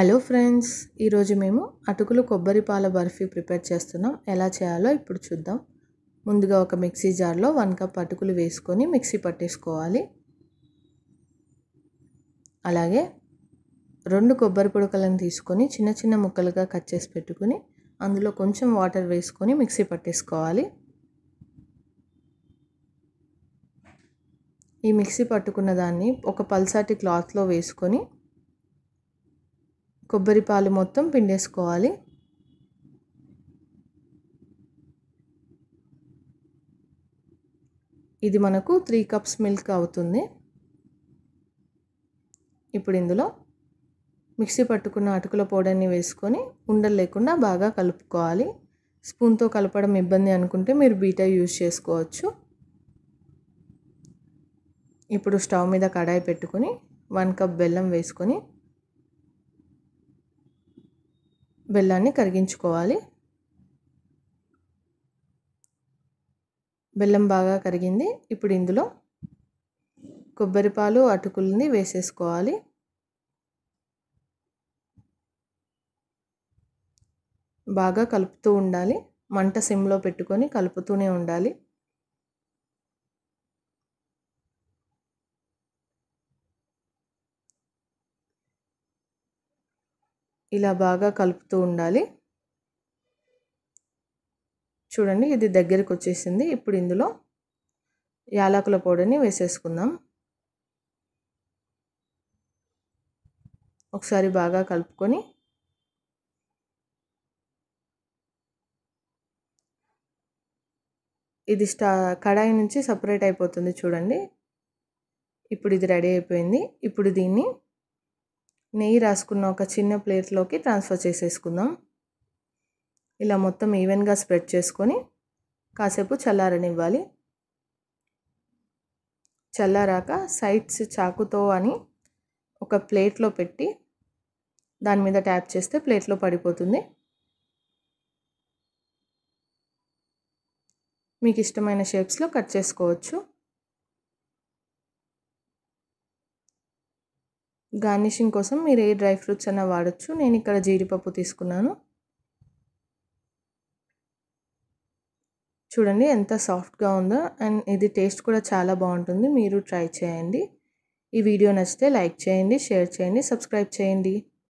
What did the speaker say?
hello friends ఈరోజు మేము అటుకులు కొబ్బరి పాల బర్ఫీ ప్రిపేర్ చేస్తున్నాం ఎలా చేయాలో ఇప్పుడు చూద్దాం ముందుగా ఒక మిక్సీ జార్లో వన్ కప్ అటుకులు వేసుకొని మిక్సీ పట్టేసుకోవాలి అలాగే రెండు కొబ్బరి పొడకలను తీసుకొని చిన్న చిన్న ముక్కలుగా కట్ చేసి పెట్టుకుని అందులో కొంచెం వాటర్ వేసుకొని మిక్సీ పట్టేసుకోవాలి ఈ మిక్సీ పట్టుకున్న దాన్ని ఒక పల్సాటి క్లాత్లో వేసుకొని కొబ్బరి పాలు మొత్తం పిండేసుకోవాలి ఇది మనకు త్రీ కప్స్ మిల్క్ అవుతుంది ఇప్పుడు ఇందులో మిక్సీ పట్టుకున్న అటుకుల పౌడర్ని వేసుకొని ఉండలు లేకుండా బాగా కలుపుకోవాలి స్పూన్తో కలపడం ఇబ్బంది అనుకుంటే మీరు బీటా యూజ్ చేసుకోవచ్చు ఇప్పుడు స్టవ్ మీద కడాయి పెట్టుకొని వన్ కప్ బెల్లం వేసుకొని బెల్లాన్ని కరిగించుకోవాలి బెల్లం బాగా కరిగింది ఇప్పుడు ఇందులో కొబ్బరి పాలు అటుకుల్ని వేసేసుకోవాలి బాగా కలుపుతూ ఉండాలి మంట సిమ్లో పెట్టుకొని కలుపుతూనే ఉండాలి ఇలా బాగా కలుపుతూ ఉండాలి చూడండి ఇది దగ్గరికి వచ్చేసింది ఇప్పుడు ఇందులో యాలకుల పౌడర్ని వేసేసుకుందాం ఒకసారి బాగా కలుపుకొని ఇది స్టా కడాయి నుంచి సపరేట్ అయిపోతుంది చూడండి ఇప్పుడు ఇది రెడీ అయిపోయింది ఇప్పుడు దీన్ని నెయ్యి రాసుకున్న ఒక చిన్న ప్లేట్లోకి ట్రాన్స్ఫర్ చేసేసుకుందాం ఇలా మొత్తం ఈవెన్గా స్ప్రెడ్ చేసుకొని కాసేపు చల్లారనివ్వాలి చల్లారాక సైడ్స్ చాకుతో అని ఒక ప్లేట్లో పెట్టి దాని మీద ట్యాప్ చేస్తే ప్లేట్లో పడిపోతుంది మీకు ఇష్టమైన షేప్స్లో కట్ చేసుకోవచ్చు గార్నిషింగ్ కోసం మీరు ఏ డ్రై ఫ్రూట్స్ అయినా వాడచ్చు నేను ఇక్కడ జీడిపప్పు తీసుకున్నాను చూడండి ఎంత సాఫ్ట్గా ఉందో అండ్ ఇది టేస్ట్ కూడా చాలా బాగుంటుంది మీరు ట్రై చేయండి ఈ వీడియో నచ్చితే లైక్ చేయండి షేర్ చేయండి సబ్స్క్రైబ్ చేయండి